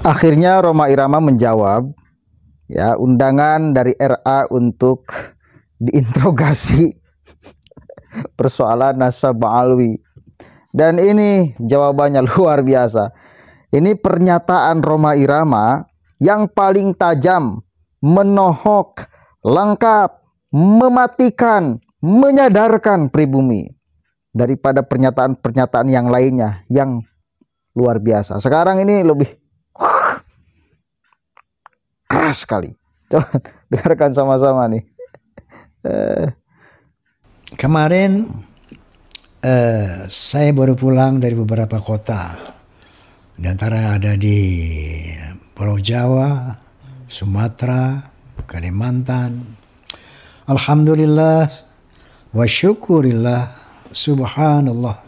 Akhirnya Roma Irama menjawab ya undangan dari RA untuk diinterogasi persoalan nasab Alwi. Dan ini jawabannya luar biasa. Ini pernyataan Roma Irama yang paling tajam, menohok, lengkap, mematikan, menyadarkan pribumi daripada pernyataan-pernyataan yang lainnya yang luar biasa. Sekarang ini lebih keras sekali. Coba dengarkan sama-sama nih. Eh. Kemarin eh, saya baru pulang dari beberapa kota. Di antara ada di Pulau Jawa, Sumatera, Kalimantan. Alhamdulillah wa syukurillah subhanallah.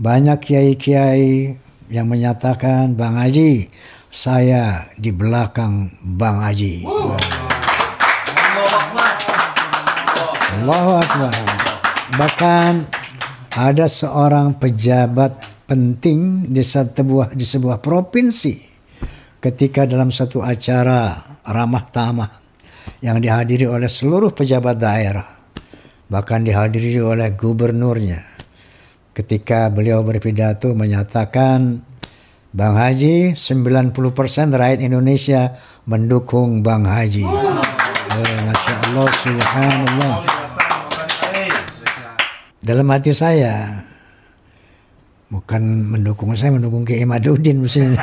Banyak kiai-kiai yang menyatakan Bang Haji saya di belakang Bang Aji. Allahu Akbar. Bahkan ada seorang pejabat penting di sebuah di sebuah provinsi ketika dalam satu acara ramah tamah yang dihadiri oleh seluruh pejabat daerah bahkan dihadiri oleh gubernurnya ketika beliau berpidato menyatakan Bang Haji 90% rakyat Indonesia mendukung Bang Haji. Oh. Eh, Masya Allah, subhanallah. Dalam hati saya, bukan mendukung saya, mendukung Kiai Madudin mestinya.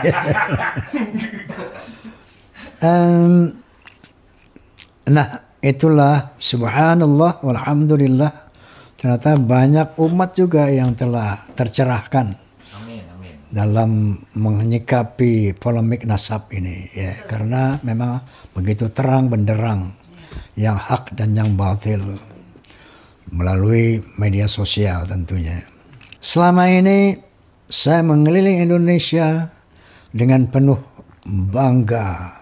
um, nah, itulah subhanallah walhamdulillah. Ternyata banyak umat juga yang telah tercerahkan dalam menyikapi polemik nasab ini ya karena memang begitu terang benderang ya. yang hak dan yang batil melalui media sosial tentunya. Selama ini saya mengelilingi Indonesia dengan penuh bangga,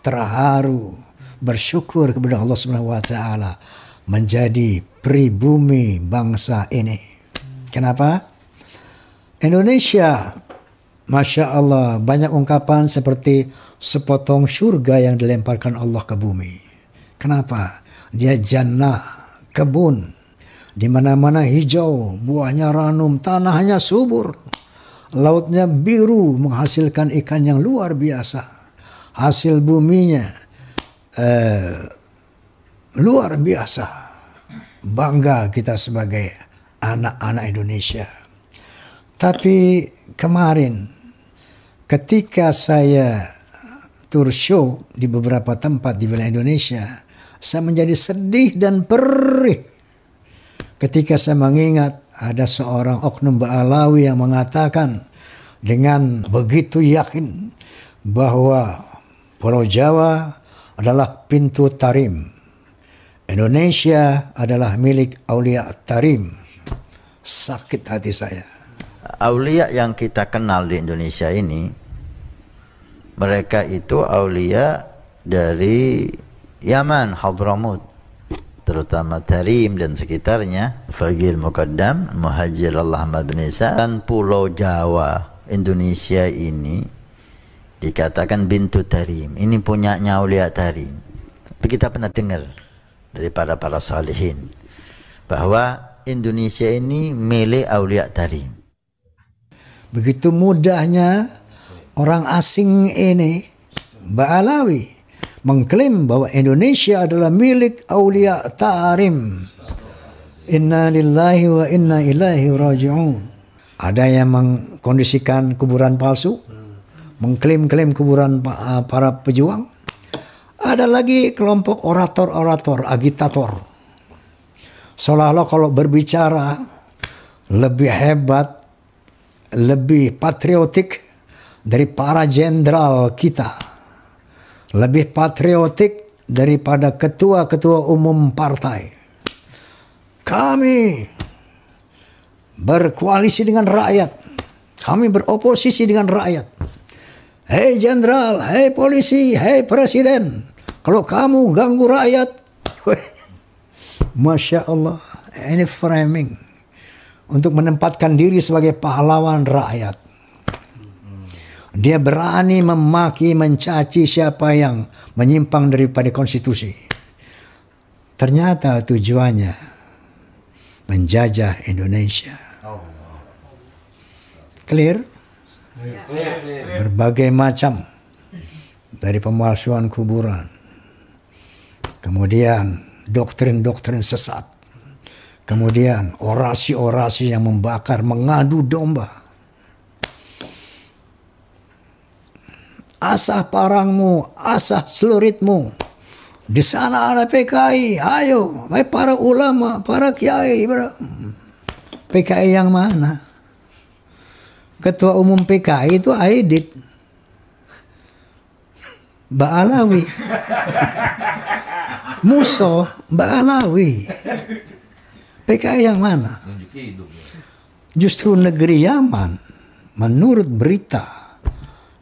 terharu, bersyukur kepada Allah Subhanahu wa taala menjadi pribumi bangsa ini. Hmm. Kenapa? Indonesia, Masya Allah, banyak ungkapan seperti sepotong surga yang dilemparkan Allah ke bumi. Kenapa? Dia jannah, kebun, di mana-mana hijau, buahnya ranum, tanahnya subur, lautnya biru menghasilkan ikan yang luar biasa. Hasil buminya eh, luar biasa. Bangga kita sebagai anak-anak Indonesia. Tapi kemarin ketika saya tour show di beberapa tempat di wilayah Indonesia, saya menjadi sedih dan perih ketika saya mengingat ada seorang oknum Ba'alawi yang mengatakan dengan begitu yakin bahwa Pulau Jawa adalah pintu tarim. Indonesia adalah milik Aulia Tarim. Sakit hati saya aulia yang kita kenal di Indonesia ini mereka itu aulia dari Yaman, Hadramut terutama Tarim dan sekitarnya Fagil Mukaddam, Muhajir Allah Ahmad dan Pulau Jawa Indonesia ini dikatakan Bintu Tarim ini punyanya Aulia Tarim tapi kita pernah dengar dari para para salihin bahwa Indonesia ini milik Aulia Tarim Begitu mudahnya orang asing ini, Ba'alawi, mengklaim bahwa Indonesia adalah milik Aulia Tarim. Inna lillahi wa inna ilaihi raji'un. Ada yang mengkondisikan kuburan palsu, mengklaim-klaim kuburan ah, para pejuang. Ada lagi kelompok orator-orator, agitator. Seolah-olah kalau berbicara lebih hebat lebih patriotik dari para jenderal kita, lebih patriotik daripada ketua-ketua umum partai. Kami berkoalisi dengan rakyat, kami beroposisi dengan rakyat. Hei jenderal, hei polisi, hei presiden, kalau kamu ganggu rakyat, Masya Allah, ini framing untuk menempatkan diri sebagai pahlawan rakyat. Dia berani memaki, mencaci siapa yang menyimpang daripada konstitusi. Ternyata tujuannya menjajah Indonesia. Clear? Berbagai macam dari pemalsuan kuburan. Kemudian doktrin-doktrin sesat Kemudian orasi-orasi yang membakar, mengadu domba. Asah parangmu, asah seluritmu. Di sana ada PKI, ayo, para ulama, para kiai. Para... PKI yang mana? Ketua Umum PKI itu Aidit. Mbak Alawi. Muso Mbak Alawi. PKI yang mana? Justru negeri Yaman, menurut berita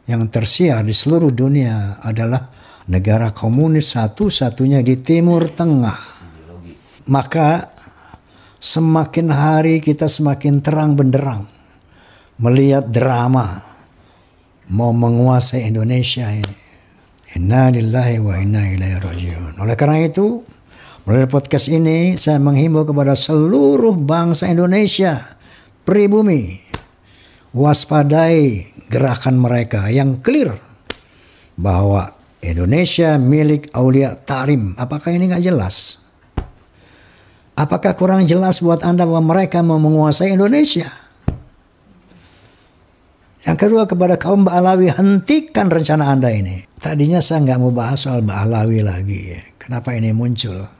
yang tersiar di seluruh dunia adalah negara komunis satu-satunya di Timur Tengah. Maka semakin hari kita semakin terang benderang melihat drama mau menguasai Indonesia ini. Inna lillahi wa inna ilaihi rajiun. Oleh karena itu, Melalui podcast ini, saya menghimbau kepada seluruh bangsa Indonesia, pribumi, waspadai gerakan mereka yang clear bahwa Indonesia milik Aulia Tarim. Apakah ini nggak jelas? Apakah kurang jelas buat Anda bahwa mereka mau menguasai Indonesia? Yang kedua kepada kaum Ba'alawi, hentikan rencana Anda ini. Tadinya saya nggak mau bahas soal Ba'alawi lagi. Kenapa ini muncul?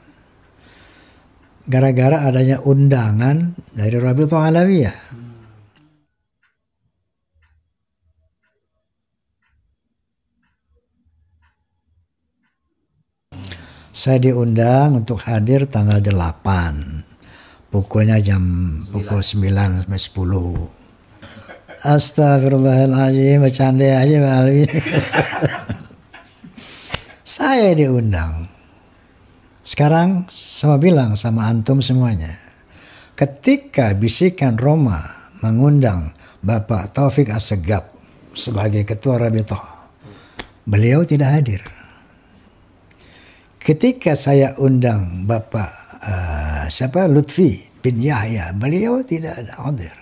gara-gara adanya undangan dari Rabiul Alawiyah. Saya diundang untuk hadir tanggal 8. Pukulnya jam pukul 9 sampai 10. Astagfirullahaladzim, bercanda aja Mbak Alwi. Saya diundang. Sekarang sama bilang sama antum semuanya. Ketika bisikan Roma mengundang Bapak Taufik Assegap sebagai ketua Rabitoh, beliau tidak hadir. Ketika saya undang Bapak uh, siapa Lutfi bin Yahya, beliau tidak ada hadir.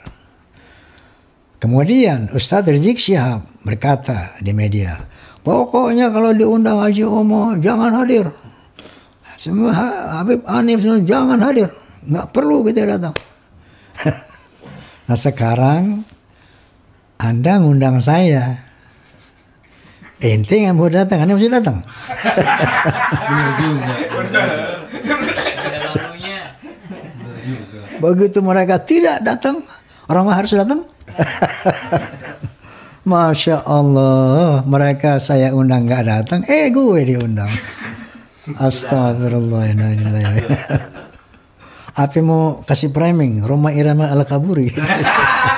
Kemudian Ustadz Rizik Syihab berkata di media, pokoknya kalau diundang Haji Omo jangan hadir. Semua Habib Hanif jangan hadir, nggak perlu kita datang. nah sekarang Anda ngundang saya, Inti yang mau datang, Anda mesti datang. Begitu mereka tidak datang, orang mah harus datang. Masya Allah, mereka saya undang nggak datang, eh gue diundang. Astagfirullahaladzim. Apa mau kasih priming? Roma Irama ala Kaburi.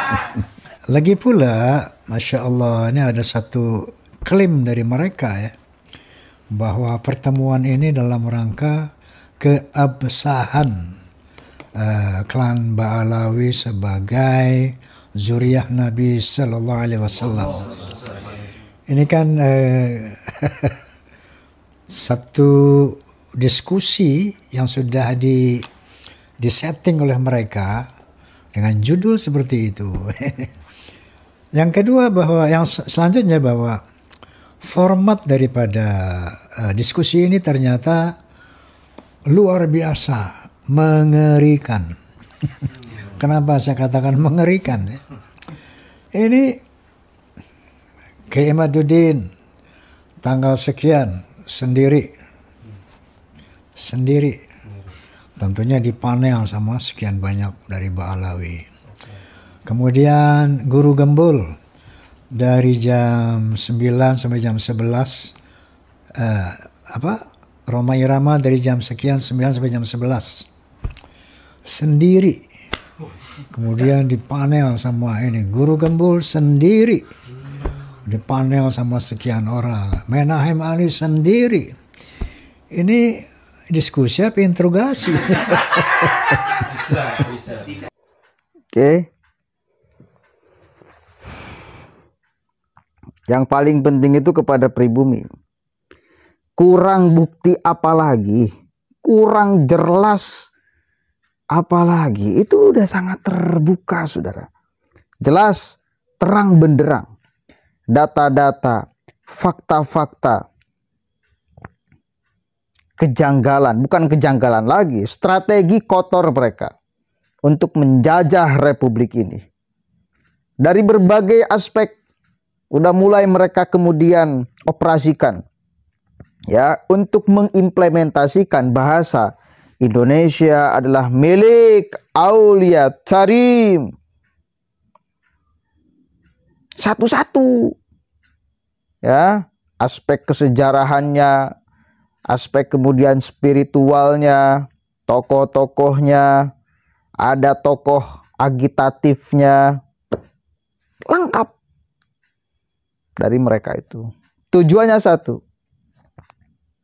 Lagi pula, Masya Allah, ini ada satu klaim dari mereka ya. Bahwa pertemuan ini dalam rangka keabsahan uh, klan Ba'alawi sebagai zuriyah Nabi oh, Sallallahu Alaihi Wasallam. Ini kan uh, satu diskusi yang sudah di disetting oleh mereka dengan judul seperti itu. yang kedua bahwa yang selanjutnya bahwa format daripada uh, diskusi ini ternyata luar biasa mengerikan. Kenapa saya katakan mengerikan? Ini Kiai Madudin tanggal sekian sendiri sendiri tentunya dipanel sama sekian banyak dari Baalawi kemudian guru gembul dari jam 9 sampai jam 11 eh, apa Roma Irama dari jam sekian 9 sampai jam 11 sendiri kemudian dipanel sama ini guru gembul sendiri dipanel sama sekian orang. Menahem Ali sendiri. Ini diskusi apa interogasi? bisa, bisa. Oke. Yang paling penting itu kepada pribumi. Kurang bukti apalagi, kurang jelas apalagi. Itu udah sangat terbuka, Saudara. Jelas, terang benderang data-data, fakta-fakta, kejanggalan, bukan kejanggalan lagi, strategi kotor mereka untuk menjajah republik ini. Dari berbagai aspek udah mulai mereka kemudian operasikan ya untuk mengimplementasikan bahasa Indonesia adalah milik Aulia Tarim. Satu-satu ya aspek kesejarahannya aspek kemudian spiritualnya tokoh-tokohnya ada tokoh agitatifnya lengkap dari mereka itu tujuannya satu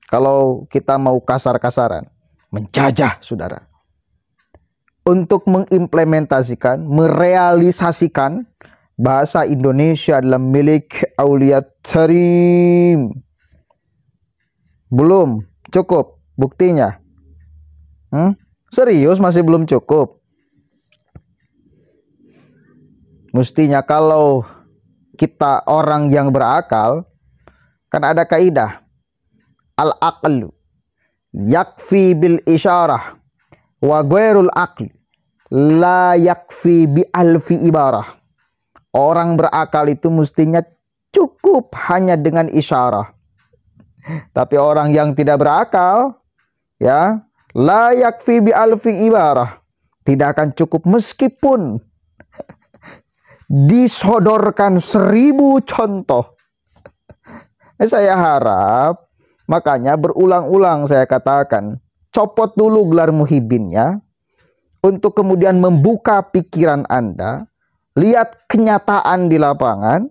kalau kita mau kasar-kasaran menjajah saudara untuk mengimplementasikan merealisasikan bahasa Indonesia adalah milik Aulia Tarim. Belum cukup buktinya. Hmm? Serius masih belum cukup. Mestinya kalau kita orang yang berakal kan ada kaidah al-aql yakfi bil isyarah wa ghairul aql la yakfi bi alfi ibarah Orang berakal itu mestinya cukup hanya dengan isyarah. Tapi orang yang tidak berakal, ya, layak fi bi alfi ibarah. Tidak akan cukup meskipun disodorkan seribu contoh. Eh, saya harap, makanya berulang-ulang saya katakan, copot dulu gelar muhibinnya, untuk kemudian membuka pikiran Anda, lihat kenyataan di lapangan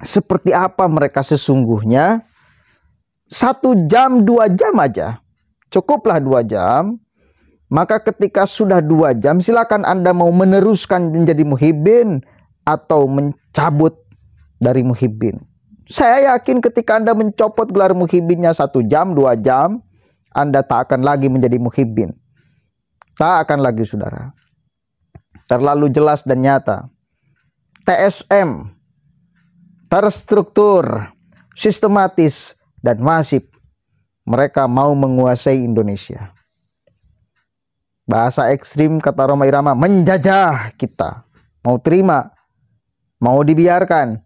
seperti apa mereka sesungguhnya satu jam dua jam aja cukuplah dua jam maka ketika sudah dua jam silakan anda mau meneruskan menjadi muhibin atau mencabut dari muhibbin saya yakin ketika anda mencopot gelar muhibbinnya satu jam dua jam anda tak akan lagi menjadi muhibbin tak akan lagi saudara terlalu jelas dan nyata. TSM terstruktur, sistematis dan masif. Mereka mau menguasai Indonesia. Bahasa ekstrim kata Roma Irama menjajah kita. Mau terima, mau dibiarkan.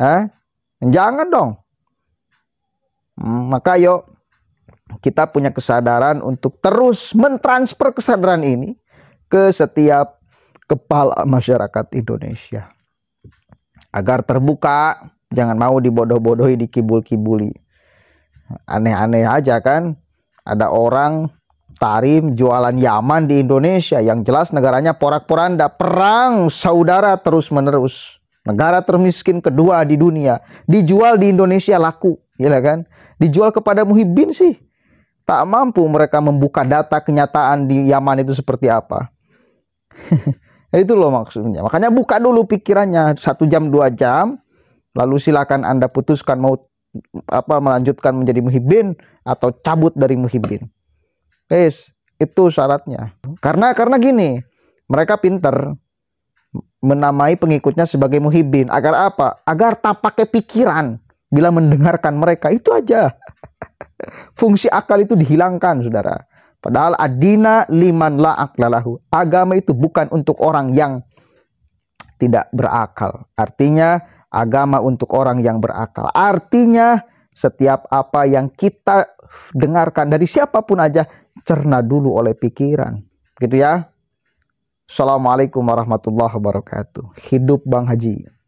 Hah? Jangan dong. Hmm, maka yuk kita punya kesadaran untuk terus mentransfer kesadaran ini ke setiap kepala masyarakat Indonesia. Agar terbuka, jangan mau dibodoh-bodohi, dikibul-kibuli. Aneh-aneh aja kan, ada orang Tarim jualan Yaman di Indonesia yang jelas negaranya porak-poranda, perang saudara terus-menerus. Negara termiskin kedua di dunia, dijual di Indonesia laku, ya kan? Dijual kepada muhibbin sih. Tak mampu mereka membuka data kenyataan di Yaman itu seperti apa. Itu loh maksudnya. Makanya buka dulu pikirannya satu jam dua jam, lalu silakan anda putuskan mau apa melanjutkan menjadi muhibin atau cabut dari muhibin. Guys, itu syaratnya. Karena karena gini, mereka pinter menamai pengikutnya sebagai muhibin. Agar apa? Agar tak pakai pikiran bila mendengarkan mereka. Itu aja. Fungsi akal itu dihilangkan, saudara. Padahal adina liman la aklalahu. Agama itu bukan untuk orang yang tidak berakal. Artinya agama untuk orang yang berakal. Artinya setiap apa yang kita dengarkan dari siapapun aja cerna dulu oleh pikiran. Gitu ya. Assalamualaikum warahmatullahi wabarakatuh. Hidup Bang Haji.